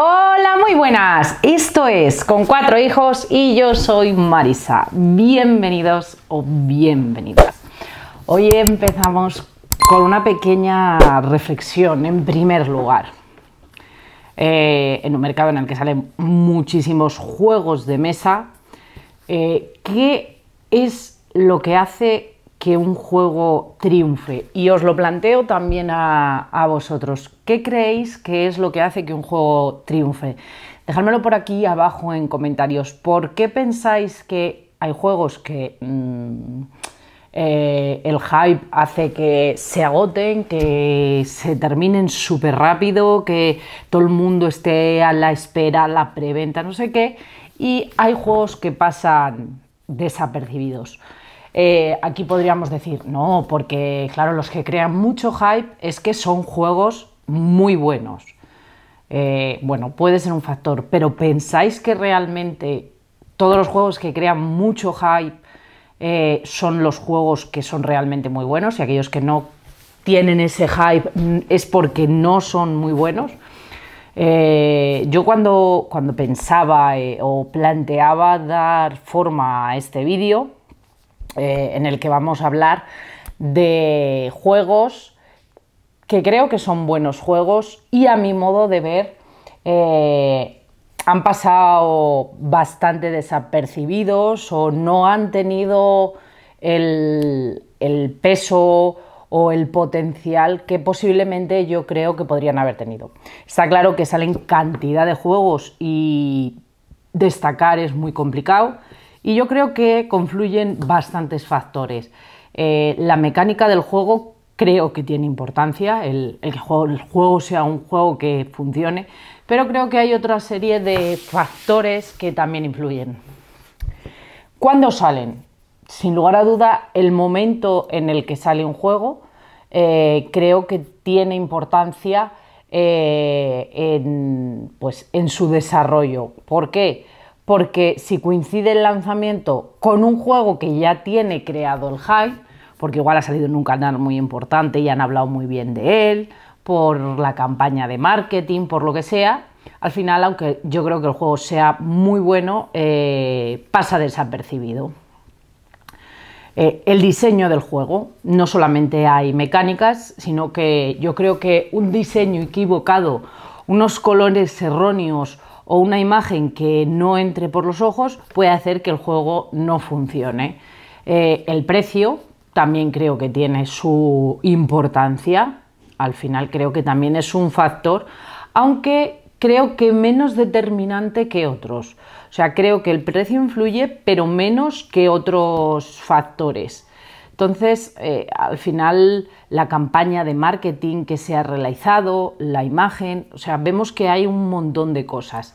Hola, muy buenas. Esto es Con cuatro hijos y yo soy Marisa. Bienvenidos o bienvenidas. Hoy empezamos con una pequeña reflexión en primer lugar. Eh, en un mercado en el que salen muchísimos juegos de mesa, eh, ¿qué es lo que hace que un juego triunfe. Y os lo planteo también a, vosotros. ¿Qué creéis que es lo que hace que un juego triunfe? Dejármelo por aquí abajo en comentarios. ¿Por qué pensáis que hay juegos que mm, eh, el hype hace que se agoten, que se terminen súper rápido, que todo el mundo esté a la espera, a la preventa, no sé qué? Y hay juegos que pasan desapercibidos. Eh, aquí podríamos decir, no, porque claro, los que crean mucho hype es que son juegos muy buenos. Eh, bueno, puede ser un factor, pero ¿pensáis que realmente todos los juegos que crean mucho hype eh, son los juegos que son realmente muy buenos y aquellos que no tienen ese hype mm, es porque no son muy buenos? yo cuando, cuando pensaba o planteaba dar forma a este vídeo, eh, en el que vamos a hablar de juegos que creo que son buenos juegos y a mi modo de ver eh, han pasado bastante desapercibidos o no han tenido el peso o el potencial que posiblemente yo creo que podrían haber tenido. Está claro que salen cantidad de juegos y destacar es muy complicado, y yo creo que confluyen bastantes factores. Eh, la mecánica del juego creo que tiene importancia, el, juego, sea un juego que funcione, pero creo que hay otra serie de factores que también influyen. ¿Cuándo salen? Sin lugar a duda, el momento en el que sale un juego eh, creo que tiene importancia eh, en, pues, en su desarrollo. ¿Por qué? porque si coincide el lanzamiento con un juego que ya tiene creado el hype, porque igual ha salido en un canal muy importante y han hablado muy bien de él, por la campaña de marketing, por lo que sea, al final, aunque yo creo que el juego sea muy bueno, eh, pasa desapercibido. Eh, el diseño del juego, no solamente hay mecánicas, sino que yo creo que un diseño equivocado, unos colores erróneos, o una imagen que no entre por los ojos puede hacer que el juego no funcione. Eh, el precio también creo que tiene su importancia, al final creo que también es un factor, aunque creo que menos determinante que otros. O sea, creo que el precio influye, pero menos que otros factores. Entonces, eh, al final, la campaña de marketing que se ha realizado, la imagen, o sea, vemos que hay un montón de cosas.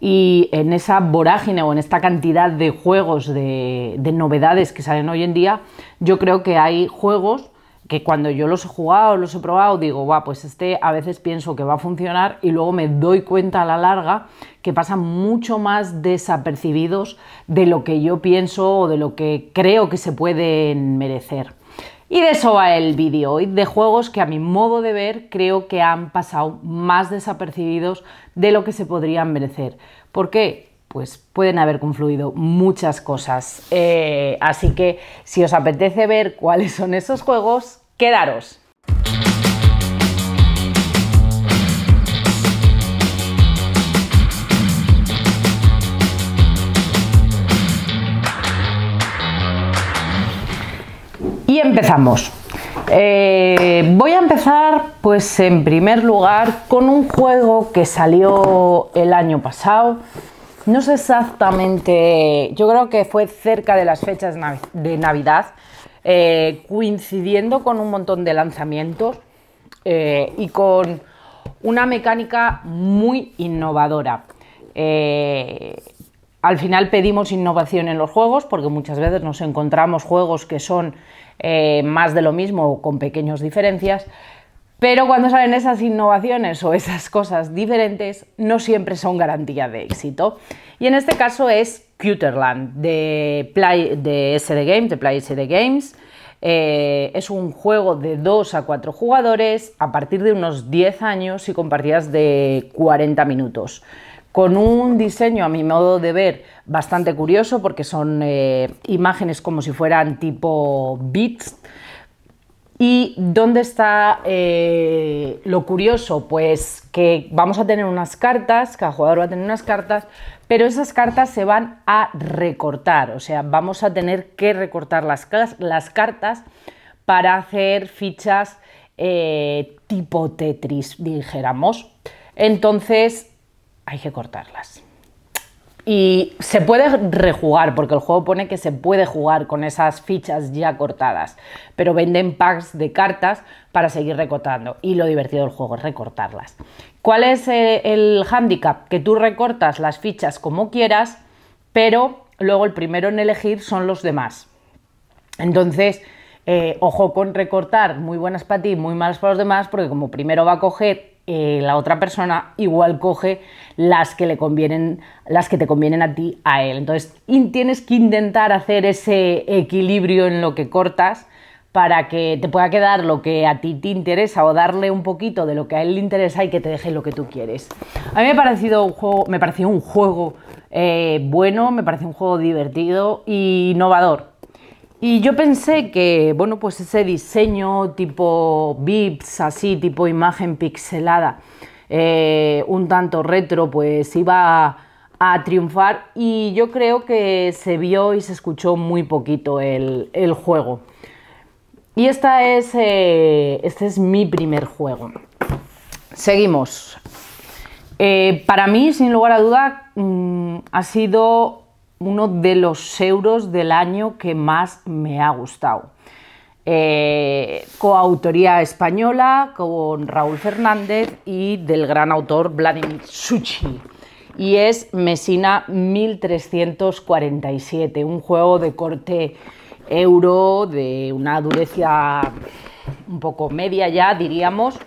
Y en esa vorágine o en esta cantidad de juegos, de novedades que salen hoy en día, yo creo que hay juegos que cuando yo los he jugado, los he probado, digo, va, pues este a veces pienso que va a funcionar y luego me doy cuenta a la larga que pasan mucho más desapercibidos de lo que yo pienso o de lo que creo que se pueden merecer. Y de eso va el vídeo hoy, de juegos que a mi modo de ver creo que han pasado más desapercibidos de lo que se podrían merecer. ¿Por qué? pues pueden haber confluido muchas cosas. Eh, así que si os apetece ver cuáles son esos juegos, quedaros. Y empezamos. Eh, voy a empezar, pues en primer lugar, con un juego que salió el año pasado no sé exactamente, yo creo que fue cerca de las fechas de Navidad, eh, coincidiendo con un montón de lanzamientos eh, y con una mecánica muy innovadora. Eh, al final pedimos innovación en los juegos porque muchas veces nos encontramos juegos que son más de lo mismo o con pequeñas diferencias pero cuando salen esas innovaciones o esas cosas diferentes, no siempre son garantía de éxito. Y en este caso es Cuterland de, Play, de SD Games, de Play Games. Eh, es un juego de 2 a 4 jugadores a partir de unos 10 años y con partidas de 40 minutos. Con un diseño, a mi modo de ver, bastante curioso porque son eh, imágenes como si fueran tipo bits ¿Y dónde está eh, lo curioso? Pues que vamos a tener unas cartas, cada jugador va a tener unas cartas, pero esas cartas se van a recortar, o sea, vamos a tener que recortar las, cartas para hacer fichas eh, tipo Tetris, dijéramos. Entonces, hay que cortarlas. Y se puede rejugar, porque el juego pone que se puede jugar con esas fichas ya cortadas, pero venden packs de cartas para seguir recortando. Y lo divertido del juego es recortarlas. ¿Cuál es eh, el hándicap? Que tú recortas las fichas como quieras, pero luego el primero en elegir son los demás. Entonces, eh, ojo con recortar muy buenas para ti, muy malas para los demás, porque como primero va a coger eh, la otra persona igual coge las que le convienen, las que te convienen a ti, a él. Entonces tienes que intentar hacer ese equilibrio en lo que cortas para que te pueda quedar lo que a ti te interesa o darle un poquito de lo que a él le interesa y que te deje lo que tú quieres. A mí me, ha parecido un juego, me pareció un juego eh, bueno, me pareció un juego divertido e innovador. Y yo pensé que, bueno, pues ese diseño tipo VIPs, así, tipo imagen pixelada, eh, un tanto retro, pues iba a triunfar y yo creo que se vio y se escuchó muy poquito el, juego. Y esta es, eh, este es mi primer juego. Seguimos. Eh, para mí, sin lugar a duda, mm, ha sido uno de los euros del año que más me ha gustado. Eh, coautoría española con Raúl Fernández y del gran autor Vladimir Suchi. Y es Mesina 1347, un juego de corte euro de una dureza un poco media ya, diríamos,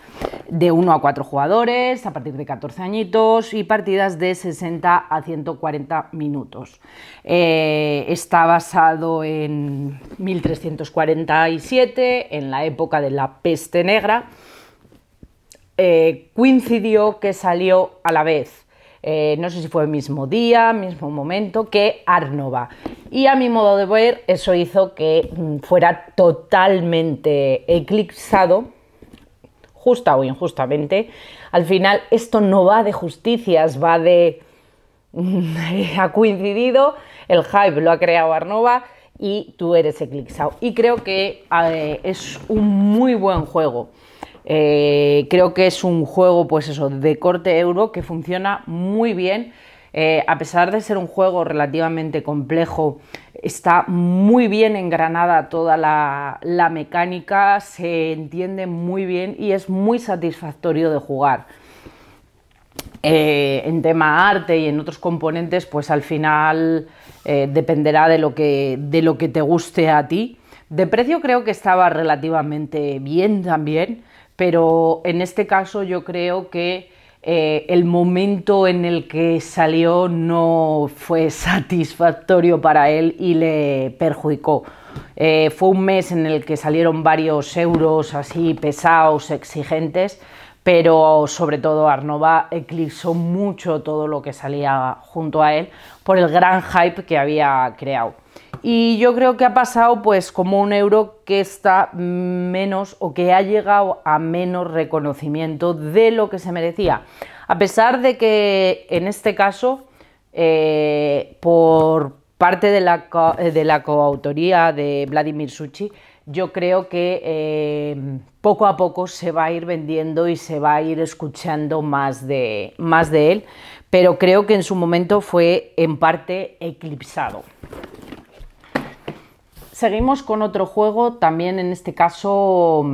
de 1 a 4 jugadores a partir de 14 añitos y partidas de 60 a 140 minutos. Eh, está basado en 1347, en la época de la peste negra. Eh, coincidió que salió a la vez eh, no sé si fue el mismo día, mismo momento, que Arnova. Y a mi modo de ver, eso hizo que mm, fuera totalmente eclipsado, justa o injustamente. Al final, esto no va de justicias, va de... Mm, ha coincidido, el hype lo ha creado Arnova y tú eres eclipsado. Y creo que eh, es un muy buen juego. Eh, creo que es un juego, pues eso, de corte euro que funciona muy bien. Eh, a pesar de ser un juego relativamente complejo, está muy bien engranada toda la, mecánica, se entiende muy bien y es muy satisfactorio de jugar. Eh, en tema arte y en otros componentes, pues al final dependerá de lo que te guste a ti. De precio creo que estaba relativamente bien también pero en este caso yo creo que eh, el momento en el que salió no fue satisfactorio para él y le perjudicó. Eh, fue un mes en el que salieron varios euros así pesados, exigentes, pero sobre todo Arnova eclipsó mucho todo lo que salía junto a él por el gran hype que había creado. Y yo creo que ha pasado pues como un euro que está menos o que ha llegado a menos reconocimiento de lo que se merecía. A pesar de que en este caso, eh, por parte eh, de la, coautoría de Vladimir Suchi, yo creo que eh, poco a poco se va a ir vendiendo y se va a ir escuchando más de, más de él, pero creo que en su momento fue en parte eclipsado. Seguimos con otro juego, también en este caso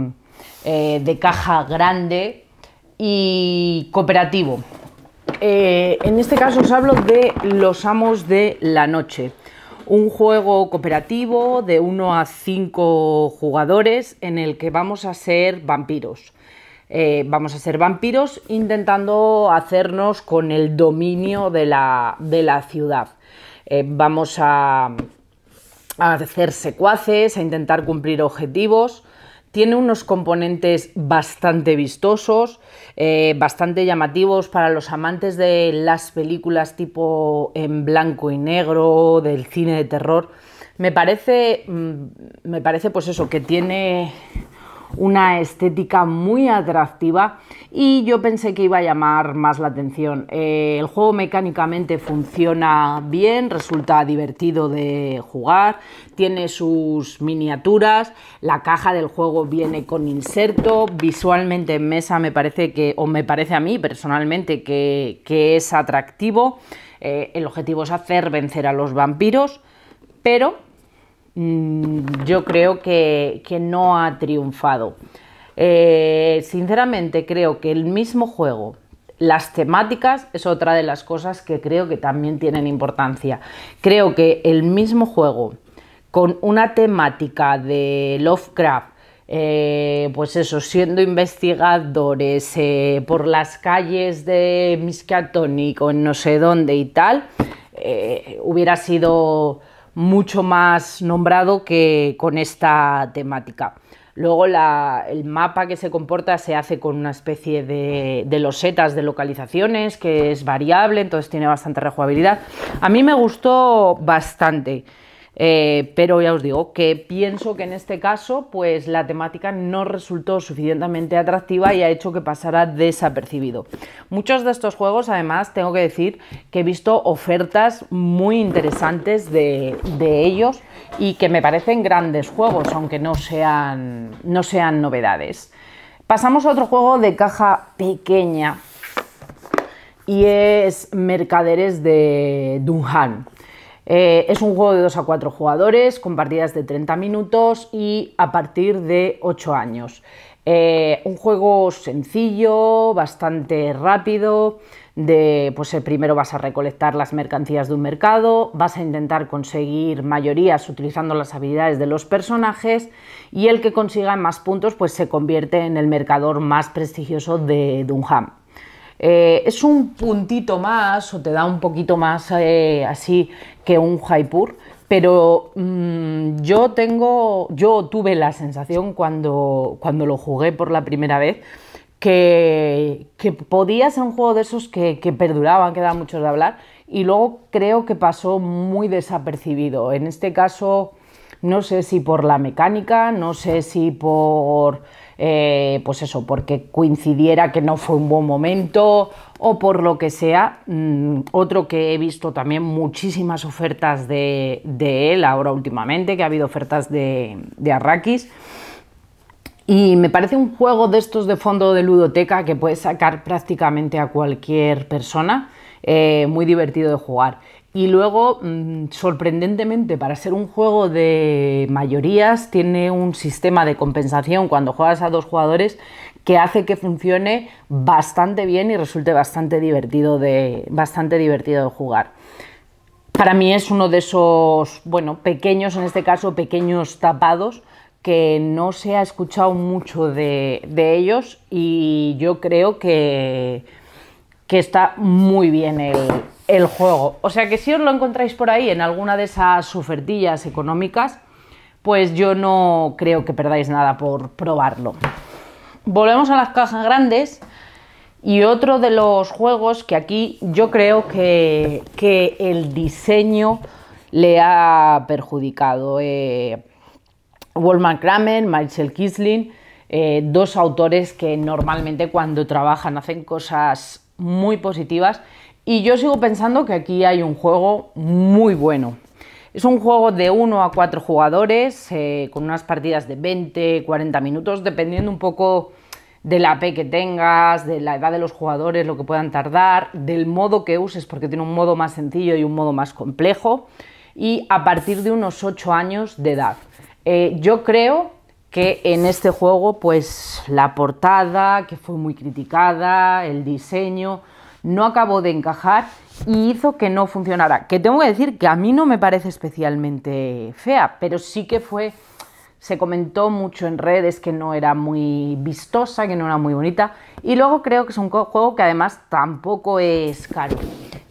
eh, de caja grande y cooperativo. Eh, en este caso os hablo de Los Amos de la Noche, un juego cooperativo de 1 a 5 jugadores en el que vamos a ser vampiros. Eh, vamos a ser vampiros intentando hacernos con el dominio de la, ciudad. vamos a a hacer secuaces, a intentar cumplir objetivos. Tiene unos componentes bastante vistosos, eh, bastante llamativos para los amantes de las películas tipo en blanco y negro, del cine de terror. Me parece, mm, me parece pues eso, que tiene una estética muy atractiva y yo pensé que iba a llamar más la atención. Eh, el juego mecánicamente funciona bien, resulta divertido de jugar, tiene sus miniaturas, la caja del juego viene con inserto, visualmente en mesa me parece que, o me parece a mí personalmente que, es atractivo. Eh, el objetivo es hacer vencer a los vampiros, pero Mm, yo creo que, no ha triunfado. Eh, sinceramente creo que el mismo juego, las temáticas es otra de las cosas que creo que también tienen importancia. Creo que el mismo juego con una temática de Lovecraft, eh, pues eso, siendo investigadores eh, por las calles de Miskatonic o en no sé dónde y tal, hubiera sido mucho más nombrado que con esta temática. Luego el mapa que se comporta se hace con una especie de, de, losetas de localizaciones que es variable, entonces tiene bastante rejugabilidad. A mí me gustó bastante. Eh, pero ya os digo que pienso que en este caso, pues la temática no resultó suficientemente atractiva y ha hecho que pasara desapercibido. Muchos de estos juegos, además, tengo que decir que he visto ofertas muy interesantes de, ellos y que me parecen grandes juegos, aunque no sean, no sean novedades. Pasamos a otro juego de caja pequeña y es Mercaderes de Dunhan. Eh, es un juego de 2 a 4 jugadores con partidas de 30 minutos y a partir de 8 años. Eh, un juego sencillo, bastante rápido, de pues, eh, primero vas a recolectar las mercancías de un mercado, vas a intentar conseguir mayorías utilizando las habilidades de los personajes y el que consiga más puntos pues se convierte en el mercador más prestigioso de Dunham. Eh, es un puntito más o te da un poquito más eh, así que un Jaipur, pero mm, yo tengo, yo tuve la sensación cuando, cuando lo jugué por la primera vez que, que podía ser un juego de esos que, que perduraban, que da mucho de hablar, y luego creo que pasó muy desapercibido. En este caso no sé si por la mecánica, no sé si por, eh, pues eso, porque coincidiera que no fue un buen momento o por lo que sea. Mm, otro que he visto también muchísimas ofertas de, él ahora últimamente, que ha habido ofertas de, Arrakis. Y me parece un juego de estos de fondo de ludoteca que puedes sacar prácticamente a cualquier persona. Eh, muy divertido de jugar. Y luego, mm, sorprendentemente, para ser un juego de mayorías, tiene un sistema de compensación cuando juegas a dos jugadores que hace que funcione bastante bien y resulte bastante divertido de, bastante divertido jugar. Para mí es uno de esos, bueno, pequeños, en este caso, pequeños tapados que no se ha escuchado mucho de, de ellos y yo creo que que está muy bien el, juego. O sea que si os lo encontráis por ahí en alguna de esas ofertillas económicas, pues yo no creo que perdáis nada por probarlo. Volvemos a las cajas grandes y otro de los juegos que aquí yo creo que, el diseño le ha perjudicado. Eh, Kramer, Michael Kisling, eh, dos autores que normalmente cuando trabajan hacen cosas muy positivas y yo sigo pensando que aquí hay un juego muy bueno. Es un juego de 1 a 4 jugadores, eh, con unas partidas de 20, 40 minutos, dependiendo un poco de la AP que tengas, de la edad de los jugadores, lo que puedan tardar, del modo que uses, porque tiene un modo más sencillo y un modo más complejo, y a partir de unos 8 años de edad. Eh, yo creo que en este juego, pues la portada, que fue muy criticada, el diseño, no acabó de encajar y hizo que no funcionara. Que tengo que decir que a mí no me parece especialmente fea, pero sí que fue, se comentó mucho en redes que no era muy vistosa, que no era muy bonita. Y luego creo que es un juego que además tampoco es caro.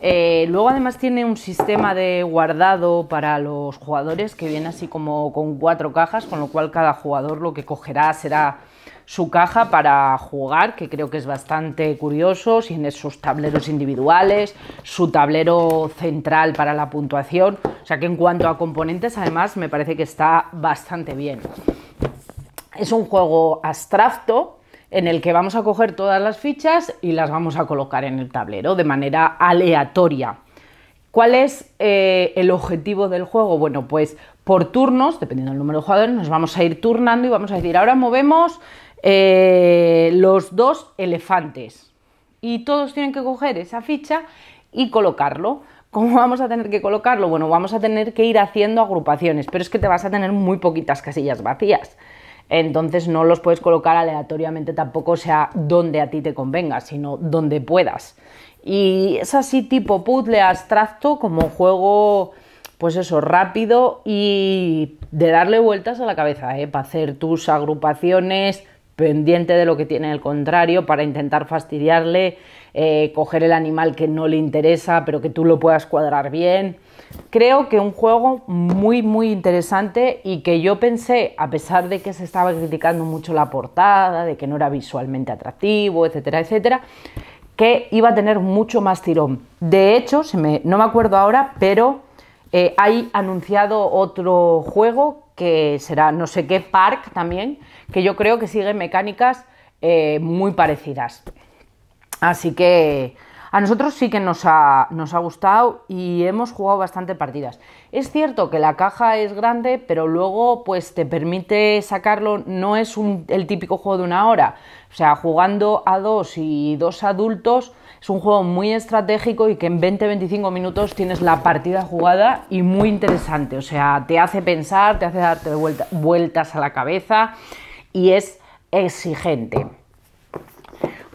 Eh, luego además tiene un sistema de guardado para los jugadores que viene así como con cuatro cajas, con lo cual cada jugador lo que cogerá será su caja para jugar, que creo que es bastante curioso, tiene sus tableros individuales, su tablero central para la puntuación, o sea que en cuanto a componentes además me parece que está bastante bien. Es un juego abstracto, en el que vamos a coger todas las fichas y las vamos a colocar en el tablero de manera aleatoria. ¿Cuál es eh, el objetivo del juego? Bueno, pues por turnos, dependiendo del número de jugadores, nos vamos a ir turnando y vamos a decir, ahora movemos eh, los dos elefantes. Y todos tienen que coger esa ficha y colocarlo. ¿Cómo vamos a tener que colocarlo? Bueno, vamos a tener que ir haciendo agrupaciones, pero es que te vas a tener muy poquitas casillas vacías entonces no los puedes colocar aleatoriamente tampoco sea donde a ti te convenga, sino donde puedas. Y es así tipo puzzle abstracto, como juego, pues eso, rápido y de darle vueltas a la cabeza, ¿eh? para hacer tus agrupaciones pendiente de lo que tiene el contrario, para intentar fastidiarle, eh, coger el animal que no le interesa, pero que tú lo puedas cuadrar bien creo que un juego muy, muy interesante y que yo pensé, a pesar de que se estaba criticando mucho la portada, de que no era visualmente atractivo, etcétera, etcétera, que iba a tener mucho más tirón. De hecho, no me acuerdo ahora, pero eh, hay anunciado otro juego que será no sé qué Park también, que yo creo que sigue mecánicas eh, muy parecidas. Así que a nosotros sí que nos ha, gustado y hemos jugado bastante partidas. Es cierto que la caja es grande, pero luego pues te permite sacarlo, no es el típico juego de una hora. O sea, jugando a dos y dos adultos es un juego muy estratégico y que en 20-25 minutos tienes la partida jugada y muy interesante. O sea, te hace pensar, te hace darte vueltas a la cabeza y es exigente.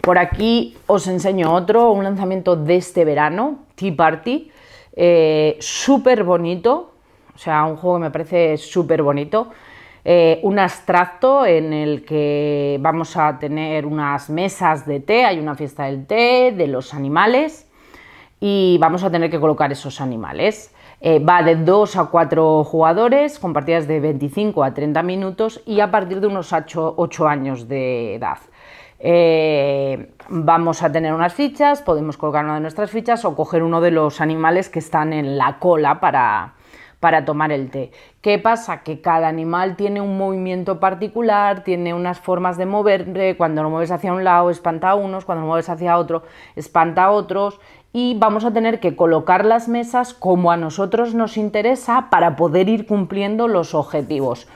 Por aquí os enseño otro, un lanzamiento de este verano, Tea Party, eh, súper bonito, o sea, un juego que me parece súper bonito. Eh, un abstracto en el que vamos a tener unas mesas de té, hay una fiesta del té, de los animales, y vamos a tener que colocar esos animales. Eh, va de 2 a 4 jugadores, con partidas de 25 a 30 minutos y a partir de unos 8 años de edad. Eh, vamos a tener unas fichas, podemos colocar una de nuestras fichas o coger uno de los animales que están en la cola para, tomar el té. ¿Qué pasa? Que cada animal tiene un movimiento particular, tiene unas formas de moverse. cuando lo mueves hacia un lado espanta a unos, cuando lo mueves hacia otro espanta a otros y vamos a tener que colocar las mesas como a nosotros nos interesa para poder ir cumpliendo los objetivos.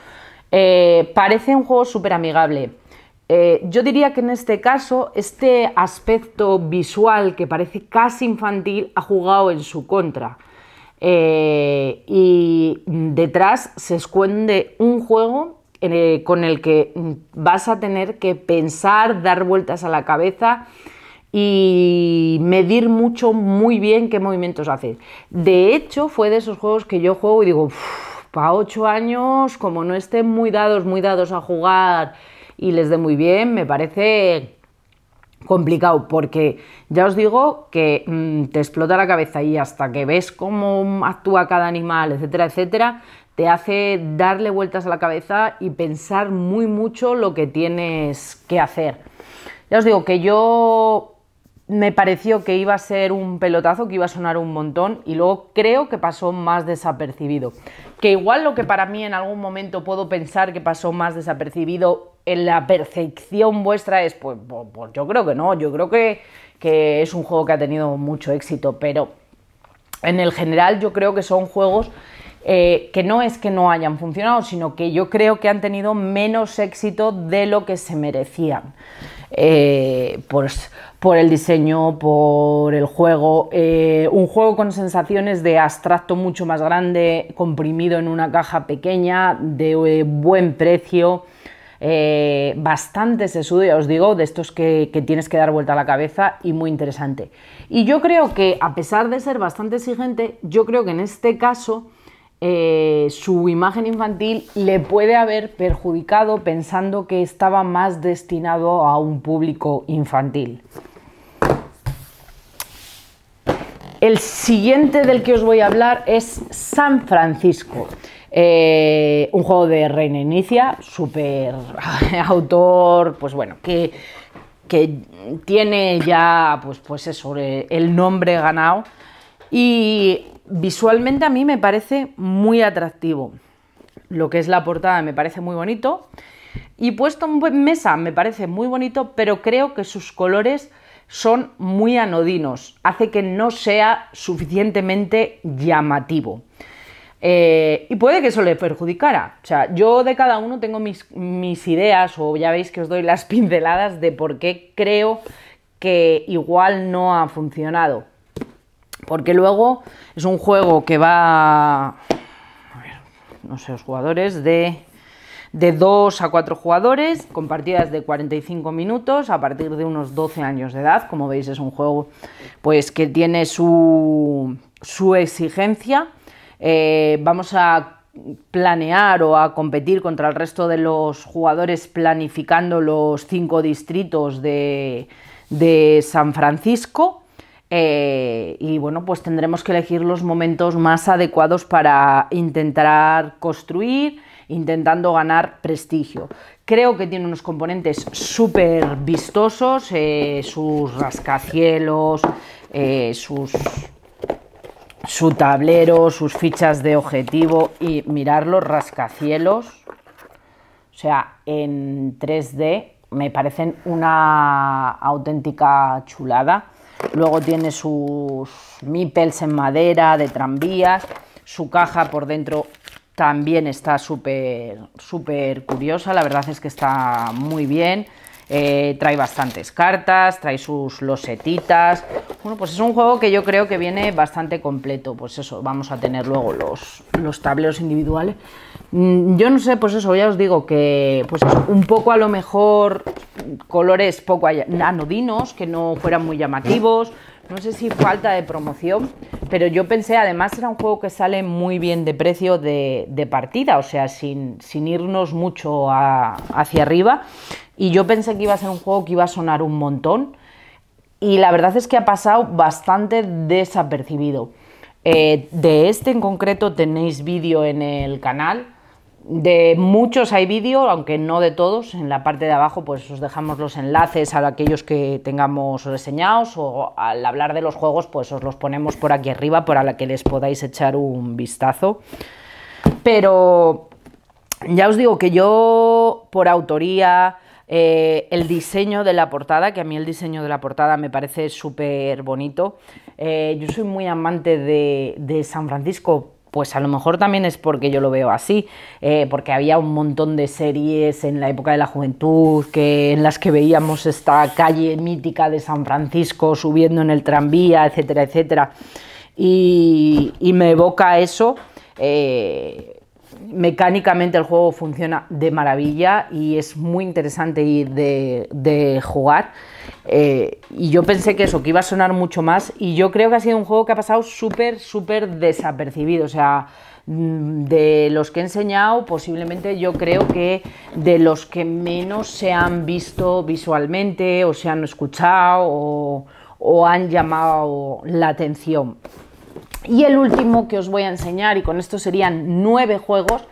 Eh, parece un juego súper amigable eh, yo diría que en este caso este aspecto visual que parece casi infantil ha jugado en su contra. Eh, y detrás se esconde un juego eh, con el que vas a tener que pensar, dar vueltas a la cabeza y medir mucho, muy bien qué movimientos haces. De hecho, fue de esos juegos que yo juego y digo, para ocho años, como no estén muy dados, muy dados a jugar y les dé muy bien, me parece complicado porque ya os digo que mm, te explota la cabeza y hasta que ves cómo actúa cada animal, etcétera, etcétera, te hace darle vueltas a la cabeza y pensar muy mucho lo que tienes que hacer. Ya os digo que yo me pareció que iba a ser un pelotazo, que iba a sonar un montón y luego creo que pasó más desapercibido que igual lo que para mí en algún momento puedo pensar que pasó más desapercibido en la percepción vuestra es, pues, pues, pues yo creo que no, yo creo que, es un juego que ha tenido mucho éxito, pero en el general yo creo que son juegos eh, que no es que no hayan funcionado, sino que yo creo que han tenido menos éxito de lo que se merecían. Eh, pues, por el diseño, por el juego. Eh, un juego con sensaciones de abstracto mucho más grande, comprimido en una caja pequeña, de eh, buen precio. bastante sesudo, ya os digo, de estos que, que, tienes que dar vuelta a la cabeza y muy interesante. Y yo creo que, a pesar de ser bastante exigente, yo creo que en este caso eh, su imagen infantil le puede haber perjudicado pensando que estaba más destinado a un público infantil. El siguiente del que os voy a hablar es San Francisco. Eh, un juego de Reina Inicia, súper autor, pues bueno, que, que tiene ya, pues, pues eso, eh, el nombre ganado. Y Visualmente a mí me parece muy atractivo. Lo que es la portada me parece muy bonito. Y puesto en mesa me parece muy bonito, pero creo que sus colores son muy anodinos. Hace que no sea suficientemente llamativo. Eh, y puede que eso le perjudicara. O sea, yo de cada uno tengo mis ideas o ya veis que os doy las pinceladas de por qué creo que igual no ha funcionado. Porque luego es un juego que va, no sé, los jugadores de de 2 a 4 jugadores, con partidas de 45 minutos a partir de unos 12 años de edad. Como veis, es un juego pues, que tiene su, exigencia. Eh, vamos a planear o a competir contra el resto de los jugadores planificando los cinco distritos de San Francisco. Eh, y bueno, pues tendremos que elegir los momentos más adecuados para intentar construir, intentando ganar prestigio. Creo que tiene unos componentes súper vistosos, eh, sus rascacielos, eh, sus, su tablero, sus fichas de objetivo y mirar los rascacielos. O sea, en 3D me parecen una auténtica chulada Luego tiene sus mipels en madera de tranvías. Su caja por dentro también está súper, súper curiosa. La verdad es que está muy bien. Eh, trae bastantes cartas, trae sus losetitas. Bueno, pues es un juego que yo creo que viene bastante completo. Pues eso, vamos a tener luego los, los tableros individuales. Mm, yo no sé, pues eso, ya os digo que, pues un poco a lo mejor colores poco anodinos, que no fueran muy llamativos no sé si falta de promoción, pero yo pensé, además era un juego que sale muy bien de precio de, partida, o sea, sin, sin irnos mucho hacia arriba. Y yo pensé que iba a ser un juego que iba a sonar un montón. Y la verdad es que ha pasado bastante desapercibido. Eh, de este en concreto tenéis vídeo en el canal. De muchos hay vídeo, aunque no de todos. En la parte de abajo, pues os dejamos los enlaces a aquellos que tengamos reseñados o al hablar de los juegos, pues os los ponemos por aquí arriba para que les podáis echar un vistazo. Pero ya os digo que yo, por autoría, eh, el diseño de la portada, que a mí el diseño de la portada me parece súper bonito. Eh, yo soy muy amante de, San Francisco pues a lo mejor también es porque yo lo veo así, eh, porque había un montón de series en la época de la juventud que, en las que veíamos esta calle mítica de San Francisco subiendo en el tranvía, etcétera, etcétera. Y, me evoca eso mecánicamente el juego funciona de maravilla y es muy interesante de, de jugar. Eh, y yo pensé que eso, que iba a sonar mucho más. Y yo creo que ha sido un juego que ha pasado súper, súper desapercibido. O sea, mm, de los que he enseñado, posiblemente yo creo que de los que menos se han visto visualmente o se han escuchado o han llamado la atención. Y el último que os voy a enseñar, y con esto serían nueve juegos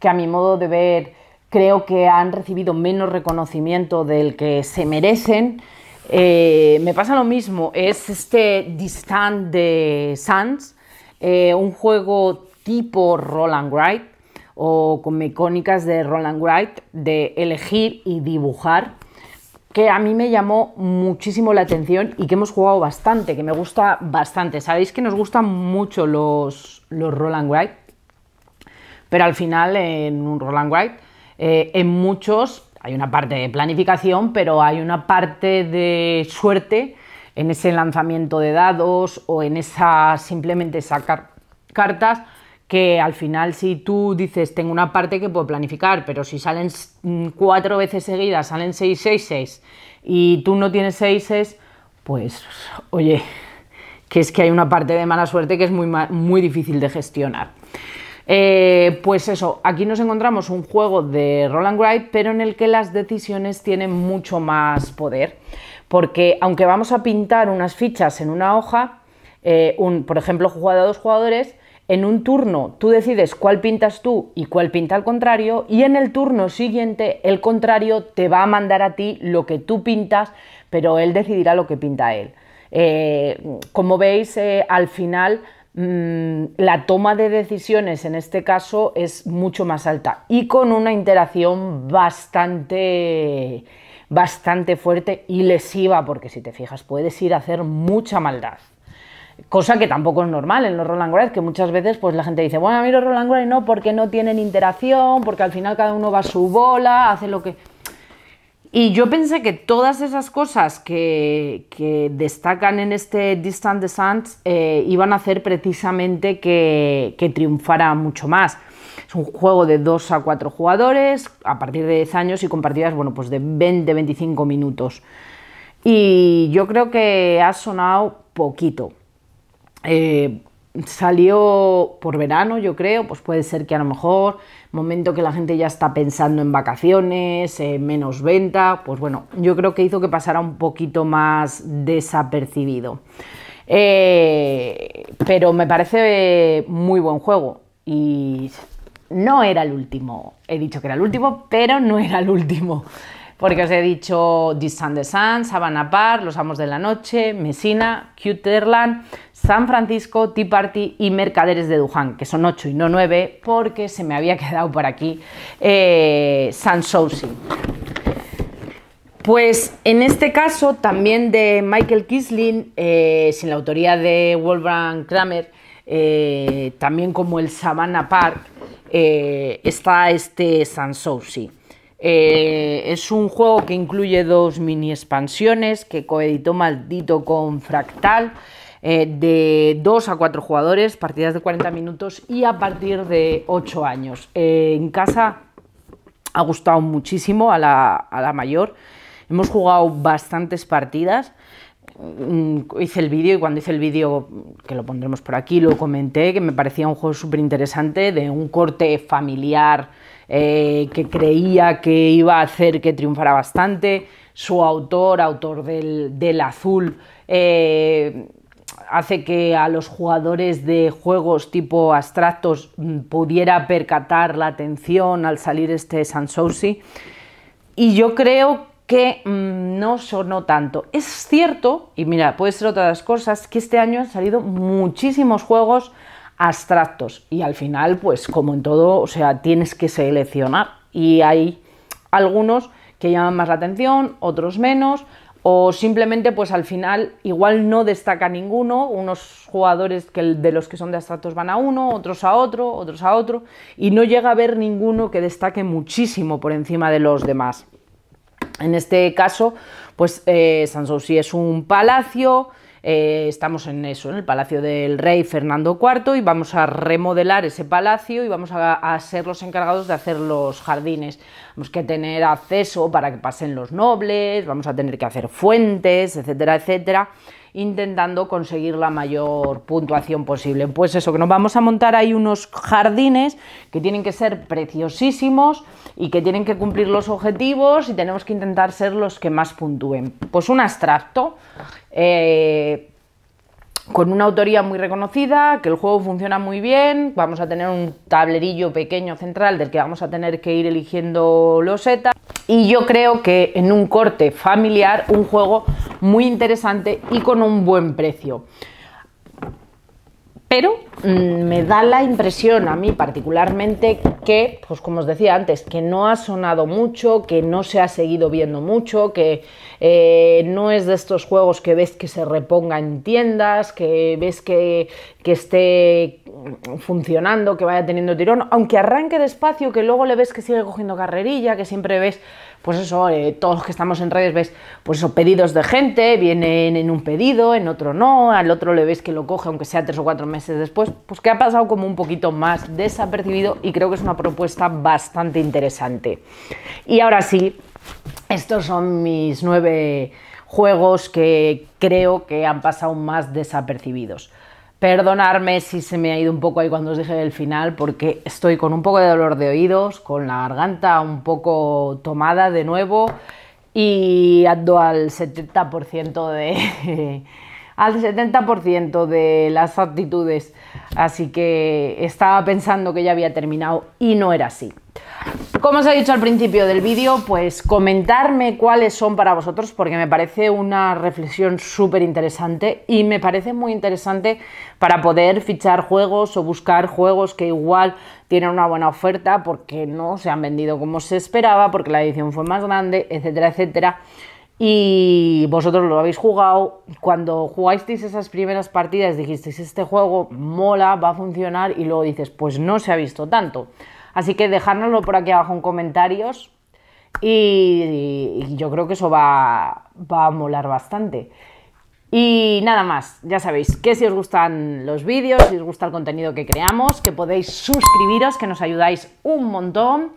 que a mi modo de ver creo que han recibido menos reconocimiento del que se merecen. Eh, me pasa lo mismo, es este Distant de Sans, eh, un juego tipo Roland Wright o con mecónicas de Roland Wright de elegir y dibujar que a mí me llamó muchísimo la atención y que hemos jugado bastante, que me gusta bastante. Sabéis que nos gustan mucho los, los Roland White, pero al final en un Roland White, eh, en muchos hay una parte de planificación, pero hay una parte de suerte en ese lanzamiento de dados o en esa simplemente sacar cartas que al final si tú dices tengo una parte que puedo planificar, pero si salen mm, cuatro veces seguidas, salen seis, seis, seis, y tú no tienes seis, seis, pues oye, que es que hay una parte de mala suerte que es muy, muy difícil de gestionar. Eh, pues eso, aquí nos encontramos un juego de Roland Wright, pero en el que las decisiones tienen mucho más poder, porque aunque vamos a pintar unas fichas en una hoja, eh, un, por ejemplo, jugada a dos jugadores, en un turno tú decides cuál pintas tú y cuál pinta al contrario y en el turno siguiente el contrario te va a mandar a ti lo que tú pintas, pero él decidirá lo que pinta él. Eh, como veis, eh, al final mm, la toma de decisiones en este caso es mucho más alta y con una interacción bastante bastante fuerte y lesiva porque si te fijas puedes ir a hacer mucha maldad cosa que tampoco es normal en los Roland Garros, que muchas veces pues la gente dice, bueno, a mí los Roland Garros no, porque no tienen interacción, porque al final cada uno va a su bola, hace lo que... Y yo pensé que todas esas cosas que, que destacan en este Distant Descent eh, iban a hacer precisamente que, que triunfara mucho más. Es un juego de 2 a 4 jugadores a partir de 10 años y con partidas bueno, pues de 20-25 minutos. Y yo creo que ha sonado poquito. Eh, salió por verano, yo creo, pues puede ser que a lo mejor, momento que la gente ya está pensando en vacaciones, eh, menos venta, pues bueno, yo creo que hizo que pasara un poquito más desapercibido. Eh, pero me parece muy buen juego y no era el último, he dicho que era el último, pero no era el último. Porque os he dicho This Sun the Sun, Savannah Park, Los Amos de la Noche, Messina, Cuterland, San Francisco, Tea Party y Mercaderes de Duján, que son 8 y no 9, porque se me había quedado por aquí eh, San Pues en este caso, también de Michael Kisling, eh, sin la autoría de Wolfram Kramer, eh, también como el Savannah Park, está este San Souci. es un juego que incluye dos mini expansiones que coeditó Maldito con Fractal eh, de 2 a 4 jugadores, partidas de 40 minutos y a partir de 8 años. Eh, en casa ha gustado muchísimo a la, mayor. Hemos jugado bastantes partidas mm, hice el vídeo y cuando hice el vídeo, que lo pondremos por aquí, lo comenté, que me parecía un juego súper interesante, de un corte familiar eh, que creía que iba a hacer que triunfara bastante. Su autor, autor del, azul, hace que a los jugadores de juegos tipo abstractos mm, pudiera percatar la atención al salir este Sanssouci. Y yo creo que mm, no sonó tanto. Es cierto, y mira, puede ser otras cosas, que este año han salido muchísimos juegos abstractos y al final, pues como en todo, o sea, tienes que seleccionar y hay algunos que llaman más la atención, otros menos, o simplemente pues al final igual no destaca ninguno, unos jugadores que de los que son de abstractos van a uno, otros a otro, otros a otro, y no llega a haber ninguno que destaque muchísimo por encima de los demás. En este caso, pues eh, Sanssouci es un palacio, eh, estamos en eso, en el Palacio del Rey Fernando IV y vamos a remodelar ese palacio y vamos a, ser los encargados de hacer los jardines. Vamos a tener acceso para que pasen los nobles, vamos a tener que hacer fuentes, etcétera, etcétera intentando conseguir la mayor puntuación posible. Pues eso, que nos vamos a montar ahí unos jardines que tienen que ser preciosísimos y que tienen que cumplir los objetivos y tenemos que intentar ser los que más puntúen. Pues un abstracto. Eh, con una autoría muy reconocida, que el juego funciona muy bien, vamos a tener un tablerillo pequeño central del que vamos a tener que ir eligiendo los y yo creo que en un corte familiar un juego muy interesante y con un buen precio. Pero mm, me da la impresión a mí particularmente que, pues como os decía antes, que no ha sonado mucho, que no se ha seguido viendo mucho, que eh, no es de estos juegos que ves que se reponga en tiendas, que ves que, que esté funcionando, que vaya teniendo tirón, aunque arranque despacio, que luego le ves que sigue cogiendo carrerilla, que siempre ves pues eso, eh, todos los que estamos en redes ves, pues eso, pedidos de gente, vienen en un pedido, en otro no, al otro le ves que lo coge, aunque sea tres o cuatro meses después, pues que ha pasado como un poquito más desapercibido y creo que es una propuesta bastante interesante. Y ahora sí, estos son mis nueve juegos que creo que han pasado más desapercibidos. Perdonarme si se me ha ido un poco ahí cuando os dije el final, porque estoy con un poco de dolor de oídos, con la garganta un poco tomada de nuevo y ando al 70% de... al 70% de las actitudes. Así que estaba pensando que ya había terminado y no era así. Como os he dicho al principio del vídeo, pues comentarme cuáles son para vosotros, porque me parece una reflexión súper interesante y me parece muy interesante para poder fichar juegos o buscar juegos que igual tienen una buena oferta, porque no se han vendido como se esperaba, porque la edición fue más grande, etcétera, etcétera. Y vosotros lo habéis jugado. Cuando jugasteis esas primeras partidas, dijisteis, este juego mola, va a funcionar, y luego dices, pues no se ha visto tanto. Así que dejárnoslo por aquí abajo en comentarios y, yo creo que eso va, va a molar bastante. Y nada más, ya sabéis que si os gustan los vídeos, si os gusta el contenido que creamos, que podéis suscribiros, que nos ayudáis un montón,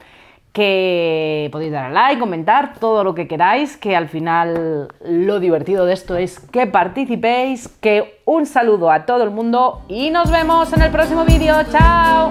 que podéis dar a like, comentar, todo lo que queráis, que al final lo divertido de esto es que participéis, que un saludo a todo el mundo y nos vemos en el próximo vídeo, chao.